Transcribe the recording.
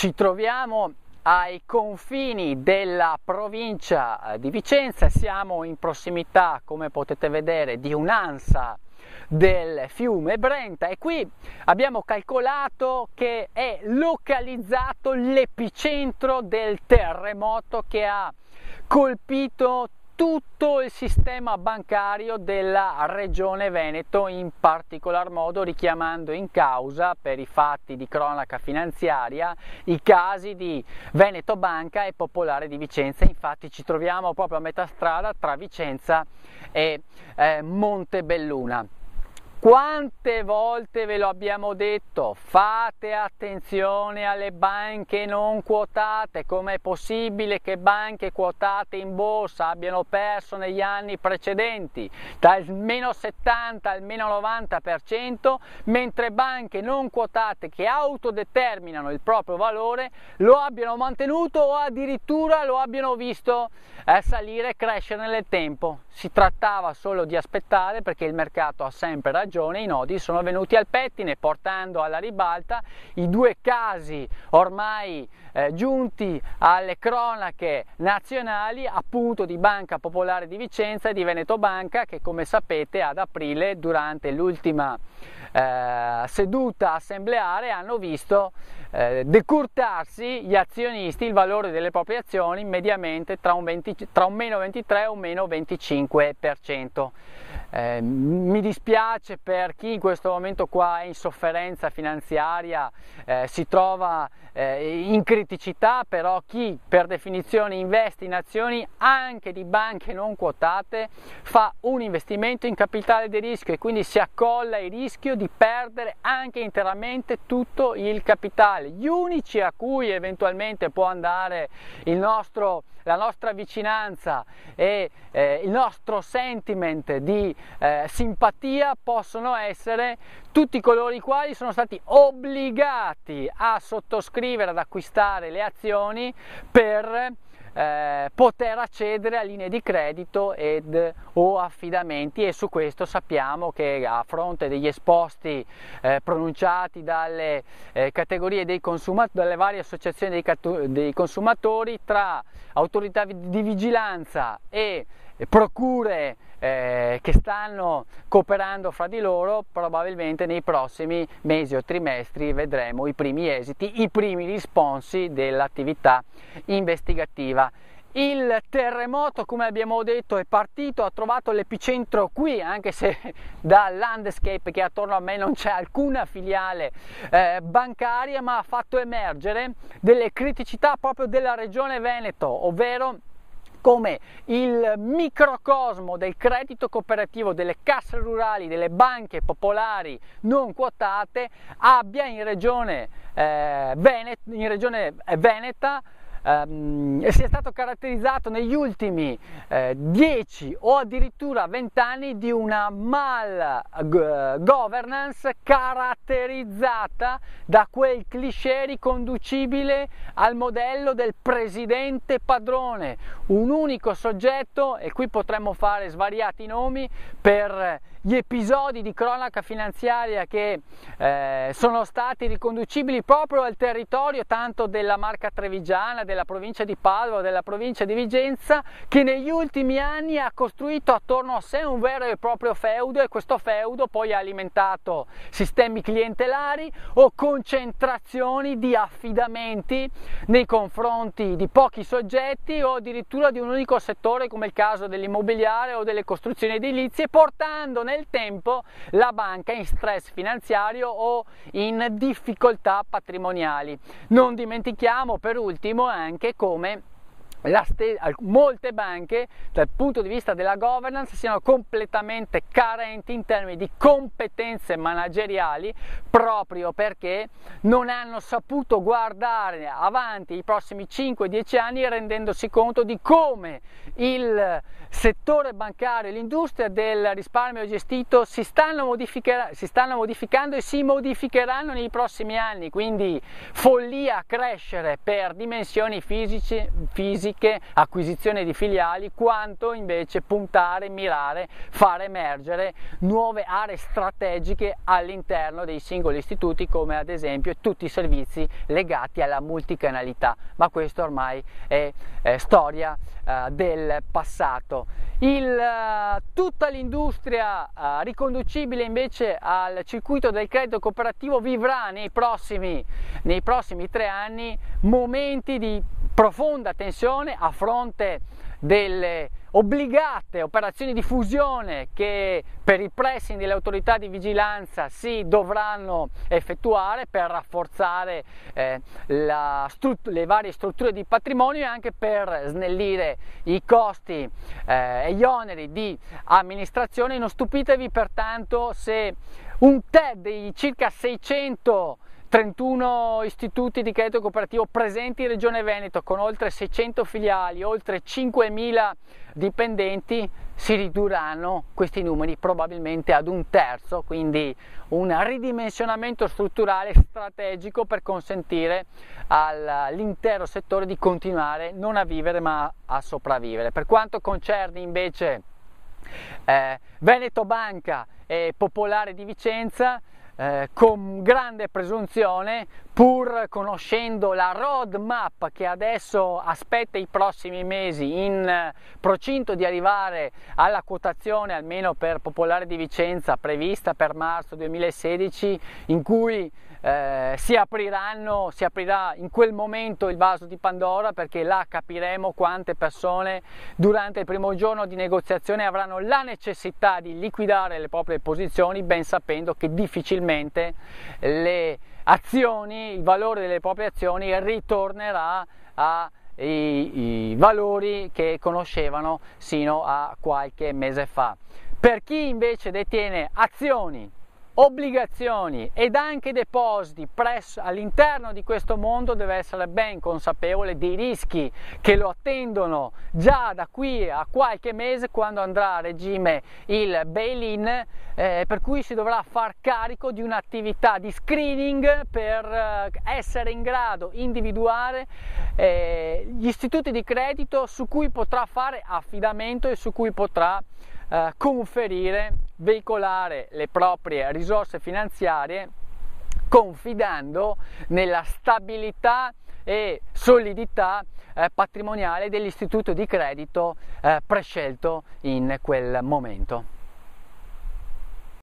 Ci troviamo ai confini della provincia eh, di Vicenza, siamo in prossimità, come potete vedere, di un'ansa del fiume Brenta e qui abbiamo calcolato che è localizzato l'epicentro del terremoto che ha colpito tutto il sistema bancario della Regione Veneto, in particolar modo richiamando in causa per i fatti di cronaca finanziaria i casi di Veneto Banca e Popolare di Vicenza. Infatti ci troviamo proprio a metà strada tra Vicenza e eh, Montebelluna. Quante volte ve lo abbiamo detto? Fate attenzione alle banche non quotate. Com'è possibile che banche quotate in borsa abbiano perso negli anni precedenti dal meno 70 al meno 90%, mentre banche non quotate che autodeterminano il proprio valore lo abbiano mantenuto o addirittura lo abbiano visto eh, salire e crescere nel tempo? Si trattava solo di aspettare perché il mercato ha sempre raggiunto stagione i nodi sono venuti al pettine portando alla ribalta i due casi ormai eh, giunti alle cronache nazionali appunto di Banca Popolare di Vicenza e di Veneto Banca che come sapete ad aprile durante l'ultima eh, seduta assembleare hanno visto eh, decurtarsi gli azionisti il valore delle proprie azioni mediamente tra un, 20, tra un meno 23 e un meno 25%. Eh, mi dispiace per chi in questo momento qua è in sofferenza finanziaria, eh, si trova eh, in criticità, però chi per definizione investe in azioni anche di banche non quotate fa un investimento in capitale di rischio e quindi si accolla il rischio di perdere anche interamente tutto il capitale. Gli unici a cui eventualmente può andare nostro, la nostra vicinanza e eh, il nostro sentiment di eh, simpatia possono essere tutti coloro i quali sono stati obbligati a sottoscrivere, ad acquistare le azioni per eh, poter accedere a linee di credito ed o affidamenti e su questo sappiamo che a fronte degli esposti eh, pronunciati dalle eh, categorie dei consumatori, dalle varie associazioni dei, dei consumatori tra autorità di vigilanza e eh, procure eh, che stanno cooperando fra di loro, probabilmente nei prossimi mesi o trimestri vedremo i primi esiti, i primi risponsi dell'attività investigativa. Il terremoto, come abbiamo detto, è partito, ha trovato l'epicentro qui, anche se da Landscape che attorno a me non c'è alcuna filiale eh, bancaria, ma ha fatto emergere delle criticità proprio della regione Veneto, ovvero come il microcosmo del credito cooperativo, delle casse rurali, delle banche popolari non quotate abbia in regione, eh, Venet- in regione Veneta ehm, sia stato caratterizzato negli ultimi eh, 10 o addirittura 20 anni di una mal eh, governance caratterizzata da quel cliché riconducibile al modello del presidente padrone, un unico soggetto e qui potremmo fare svariati nomi per gli episodi di cronaca finanziaria che eh, sono stati riconducibili proprio al territorio tanto della Marca Trevigiana, della provincia di Padova, della provincia di Vigenza, che negli ultimi anni ha costruito attorno a sé un vero e proprio feudo e questo feudo poi ha alimentato sistemi clientelari o concentrazioni di affidamenti nei confronti di pochi soggetti o addirittura di un unico settore come il caso dell'immobiliare o delle costruzioni edilizie, portando nel tempo la banca in stress finanziario o in difficoltà patrimoniali. Non dimentichiamo per ultimo anche come Ste- molte banche dal punto di vista della governance siano completamente carenti in termini di competenze manageriali proprio perché non hanno saputo guardare avanti i prossimi 5-10 anni rendendosi conto di come il settore bancario e l'industria del risparmio gestito si stanno, modifica- si stanno modificando e si modificheranno nei prossimi anni quindi follia crescere per dimensioni fisici, fisiche fisiche, acquisizione di filiali, quanto invece puntare, mirare, far emergere nuove aree strategiche all'interno dei singoli istituti come ad esempio tutti i servizi legati alla multicanalità, ma questo ormai è, è storia eh, del passato. Il, eh, tutta l'industria eh, riconducibile invece al circuito del credito cooperativo vivrà nei prossimi, nei prossimi tre anni momenti di profonda tensione a fronte delle obbligate operazioni di fusione che per il pressing delle autorità di vigilanza si dovranno effettuare per rafforzare eh, strut- le varie strutture di patrimonio e anche per snellire i costi eh, e gli oneri di amministrazione. Non stupitevi pertanto se un TED dei circa 600 31 istituti di credito cooperativo presenti in Regione Veneto con oltre 600 filiali, oltre 5.000 dipendenti, si ridurranno questi numeri probabilmente ad un terzo, quindi un ridimensionamento strutturale strategico per consentire all'intero settore di continuare non a vivere ma a sopravvivere. Per quanto concerne invece eh, Veneto Banca e Popolare di Vicenza, eh, con grande presunzione, pur conoscendo la roadmap che adesso aspetta i prossimi mesi in eh, procinto di arrivare alla quotazione, almeno per Popolare di Vicenza, prevista per marzo 2016, in cui eh, si, apriranno, si aprirà in quel momento il vaso di Pandora perché là capiremo quante persone durante il primo giorno di negoziazione avranno la necessità di liquidare le proprie posizioni, ben sapendo che difficilmente probabilmente le azioni, il valore delle proprie azioni ritornerà ai i, valori che conoscevano sino a qualche mese fa. Per chi invece detiene azioni obbligazioni ed anche depositi presso, all'interno di questo mondo deve essere ben consapevole dei rischi che lo attendono già da qui a qualche mese quando andrà a regime il bail-in eh, per cui si dovrà far carico di un'attività di screening per eh, essere in grado di individuare eh, gli istituti di credito su cui potrà fare affidamento e su cui potrà eh, conferire, veicolare le proprie risorse finanziarie confidando nella stabilità e solidità eh, patrimoniale dell'istituto di credito eh, prescelto in quel momento.